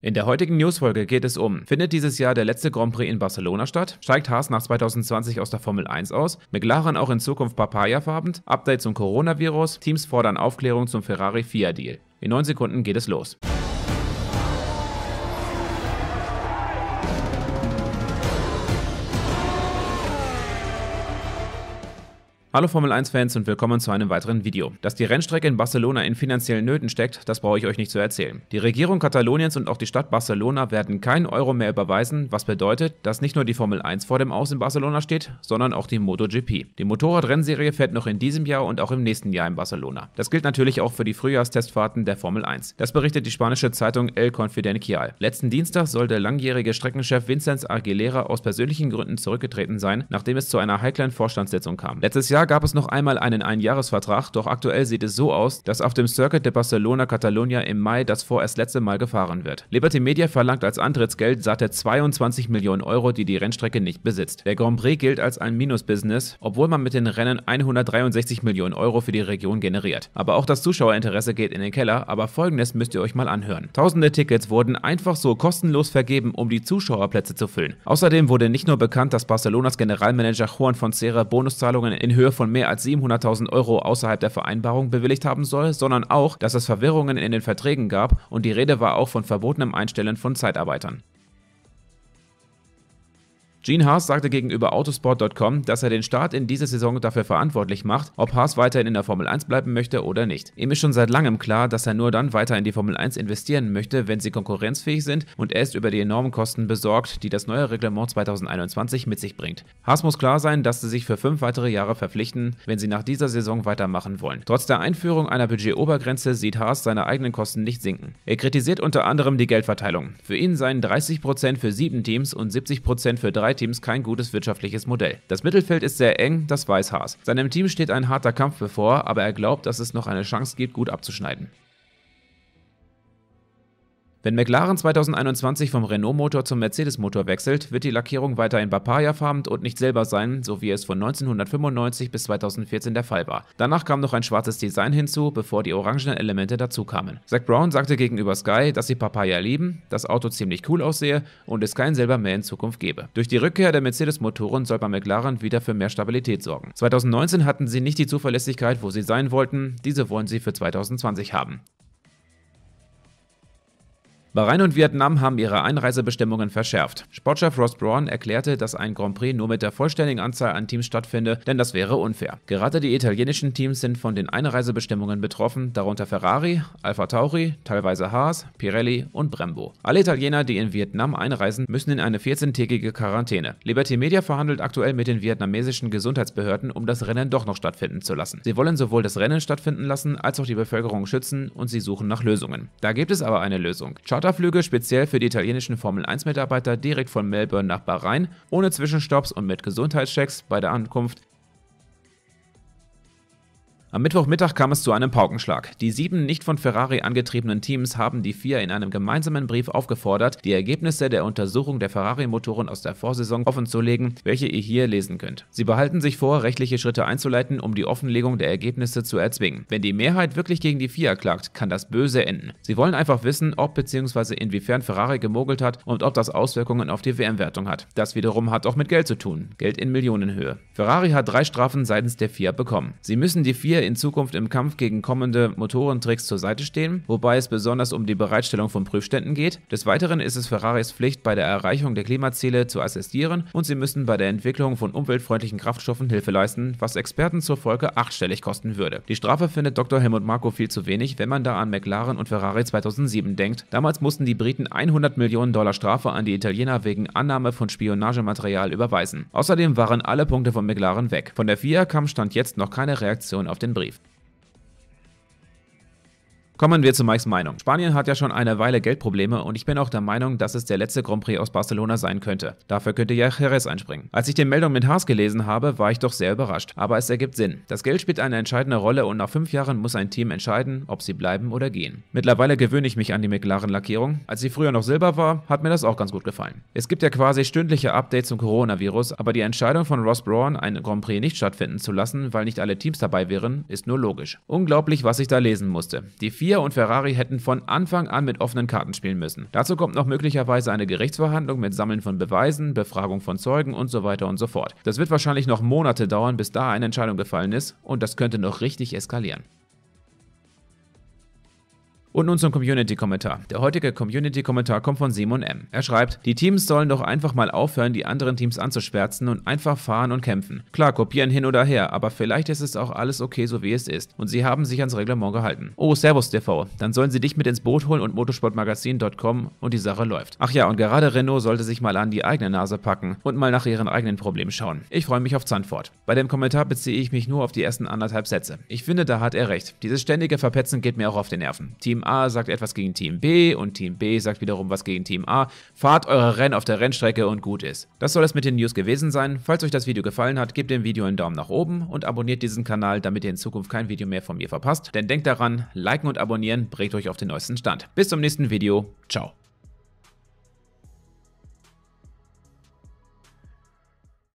In der heutigen Newsfolge geht es um, findet dieses Jahr der letzte Grand Prix in Barcelona statt, steigt Haas nach 2020 aus der Formel 1 aus, McLaren auch in Zukunft Papaya-farben, Update zum Coronavirus, Teams fordern Aufklärung zum Ferrari-FIA-Deal. In 9 Sekunden geht es los. Hallo Formel 1-Fans und willkommen zu einem weiteren Video. Dass die Rennstrecke in Barcelona in finanziellen Nöten steckt, das brauche ich euch nicht zu erzählen. Die Regierung Kataloniens und auch die Stadt Barcelona werden keinen Euro mehr überweisen, was bedeutet, dass nicht nur die Formel 1 vor dem Aus in Barcelona steht, sondern auch die MotoGP. Die Motorradrennserie fährt noch in diesem Jahr und auch im nächsten Jahr in Barcelona. Das gilt natürlich auch für die Frühjahrstestfahrten der Formel 1. Das berichtet die spanische Zeitung El Confidencial. Letzten Dienstag soll der langjährige Streckenchef Vincenz Aguilera aus persönlichen Gründen zurückgetreten sein, nachdem es zu einer heiklen Vorstandssitzung kam. Letztes Jahr gab es noch einmal einen Einjahresvertrag, doch aktuell sieht es so aus, dass auf dem Circuit de Barcelona Catalonia im Mai das vorerst letzte Mal gefahren wird. Liberty Media verlangt als Antrittsgeld satte 22 Millionen Euro, die die Rennstrecke nicht besitzt. Der Grand Prix gilt als ein Minusbusiness, obwohl man mit den Rennen 163 Millionen Euro für die Region generiert. Aber auch das Zuschauerinteresse geht in den Keller, aber folgendes müsst ihr euch mal anhören. Tausende Tickets wurden einfach so kostenlos vergeben, um die Zuschauerplätze zu füllen. Außerdem wurde nicht nur bekannt, dass Barcelonas Generalmanager Juan Fonseca Bonuszahlungen in Höhe von mehr als 700.000 Euro außerhalb der Vereinbarung bewilligt haben soll, sondern auch, dass es Verwirrungen in den Verträgen gab und die Rede war auch von verbotenem Einstellen von Zeitarbeitern. Gene Haas sagte gegenüber autosport.com, dass er den Start in dieser Saison dafür verantwortlich macht, ob Haas weiterhin in der Formel 1 bleiben möchte oder nicht. Ihm ist schon seit langem klar, dass er nur dann weiter in die Formel 1 investieren möchte, wenn sie konkurrenzfähig sind und er ist über die enormen Kosten besorgt, die das neue Reglement 2021 mit sich bringt. Haas muss klar sein, dass sie sich für fünf weitere Jahre verpflichten, wenn sie nach dieser Saison weitermachen wollen. Trotz der Einführung einer Budgetobergrenze sieht Haas seine eigenen Kosten nicht sinken. Er kritisiert unter anderem die Geldverteilung. Für ihn seien 30% für sieben Teams und 70% für drei Teams kein gutes wirtschaftliches Modell. Das Mittelfeld ist sehr eng, das weiß Haas. Seinem Team steht ein harter Kampf bevor, aber er glaubt, dass es noch eine Chance gibt, gut abzuschneiden. Wenn McLaren 2021 vom Renault-Motor zum Mercedes-Motor wechselt, wird die Lackierung weiterhin Papaya-farben und nicht silber sein, so wie es von 1995 bis 2014 der Fall war. Danach kam noch ein schwarzes Design hinzu, bevor die orangenen Elemente dazukamen. Zack Brown sagte gegenüber Sky, dass sie Papaya lieben, das Auto ziemlich cool aussehe und es kein Silber mehr in Zukunft gebe. Durch die Rückkehr der Mercedes-Motoren soll bei McLaren wieder für mehr Stabilität sorgen. 2019 hatten sie nicht die Zuverlässigkeit, wo sie sein wollten, diese wollen sie für 2020 haben. Bahrain und Vietnam haben ihre Einreisebestimmungen verschärft. Sportchef Ross Braun erklärte, dass ein Grand Prix nur mit der vollständigen Anzahl an Teams stattfinde, denn das wäre unfair. Gerade die italienischen Teams sind von den Einreisebestimmungen betroffen, darunter Ferrari, Alfa Tauri, teilweise Haas, Pirelli und Brembo. Alle Italiener, die in Vietnam einreisen, müssen in eine 14-tägige Quarantäne. Liberty Media verhandelt aktuell mit den vietnamesischen Gesundheitsbehörden, um das Rennen doch noch stattfinden zu lassen. Sie wollen sowohl das Rennen stattfinden lassen, als auch die Bevölkerung schützen und sie suchen nach Lösungen. Da gibt es aber eine Lösung. Charter Charterflüge speziell für die italienischen Formel-1-Mitarbeiter direkt von Melbourne nach Bahrain, ohne Zwischenstopps und mit Gesundheitschecks bei der Ankunft am Mittwochmittag kam es zu einem Paukenschlag. Die sieben nicht von Ferrari angetriebenen Teams haben die vier in einem gemeinsamen Brief aufgefordert, die Ergebnisse der Untersuchung der Ferrari-Motoren aus der Vorsaison offenzulegen, welche ihr hier lesen könnt. Sie behalten sich vor, rechtliche Schritte einzuleiten, um die Offenlegung der Ergebnisse zu erzwingen. Wenn die Mehrheit wirklich gegen die vier klagt, kann das böse enden. Sie wollen einfach wissen, ob bzw. inwiefern Ferrari gemogelt hat und ob das Auswirkungen auf die WM-Wertung hat. Das wiederum hat auch mit Geld zu tun. Geld in Millionenhöhe. Ferrari hat drei Strafen seitens der vier bekommen. Sie müssen die vier wir in Zukunft im Kampf gegen kommende Motorentricks zur Seite stehen, wobei es besonders um die Bereitstellung von Prüfständen geht. Des Weiteren ist es Ferraris Pflicht, bei der Erreichung der Klimaziele zu assistieren und sie müssen bei der Entwicklung von umweltfreundlichen Kraftstoffen Hilfe leisten, was Experten zur Folge achtstellig kosten würde. Die Strafe findet Dr. Helmut Marko viel zu wenig, wenn man da an McLaren und Ferrari 2007 denkt. Damals mussten die Briten 100 Millionen Dollar Strafe an die Italiener wegen Annahme von Spionagematerial überweisen. Außerdem waren alle Punkte von McLaren weg. Von der FIA kam Stand jetzt noch keine Reaktion auf den den Brief. Kommen wir zu Mikes Meinung. Spanien hat ja schon eine Weile Geldprobleme und ich bin auch der Meinung, dass es der letzte Grand Prix aus Barcelona sein könnte. Dafür könnte ja Jerez einspringen. Als ich die Meldung mit Haas gelesen habe, war ich doch sehr überrascht. Aber es ergibt Sinn. Das Geld spielt eine entscheidende Rolle und nach fünf Jahren muss ein Team entscheiden, ob sie bleiben oder gehen. Mittlerweile gewöhne ich mich an die McLaren-Lackierung. Als sie früher noch silber war, hat mir das auch ganz gut gefallen. Es gibt ja quasi stündliche Updates zum Coronavirus, aber die Entscheidung von Ross Braun, ein Grand Prix nicht stattfinden zu lassen, weil nicht alle Teams dabei wären, ist nur logisch. Unglaublich, was ich da lesen musste. Die vier FIA und Ferrari hätten von Anfang an mit offenen Karten spielen müssen. Dazu kommt noch möglicherweise eine Gerichtsverhandlung mit Sammeln von Beweisen, Befragung von Zeugen und so weiter und so fort. Das wird wahrscheinlich noch Monate dauern, bis da eine Entscheidung gefallen ist und das könnte noch richtig eskalieren. Und nun zum Community-Kommentar. Der heutige Community-Kommentar kommt von Simon M. Er schreibt, die Teams sollen doch einfach mal aufhören, die anderen Teams anzuschwärzen und einfach fahren und kämpfen. Klar, kopieren hin oder her, aber vielleicht ist es auch alles okay, so wie es ist. Und sie haben sich ans Reglement gehalten. Oh, Servus TV. Dann sollen sie dich mit ins Boot holen und motorsportmagazin.com und die Sache läuft. Ach ja, und gerade Renault sollte sich mal an die eigene Nase packen und mal nach ihren eigenen Problemen schauen. Ich freue mich auf Zandvoort. Bei dem Kommentar beziehe ich mich nur auf die ersten anderthalb Sätze. Ich finde, da hat er recht. Dieses ständige Verpetzen geht mir auch auf den Nerven. Team A sagt etwas gegen Team B und Team B sagt wiederum was gegen Team A. Fahrt eure Rennen auf der Rennstrecke und gut ist. Das soll es mit den News gewesen sein. Falls euch das Video gefallen hat, gebt dem Video einen Daumen nach oben und abonniert diesen Kanal, damit ihr in Zukunft kein Video mehr von mir verpasst. Denn denkt daran, liken und abonnieren bringt euch auf den neuesten Stand. Bis zum nächsten Video. Ciao.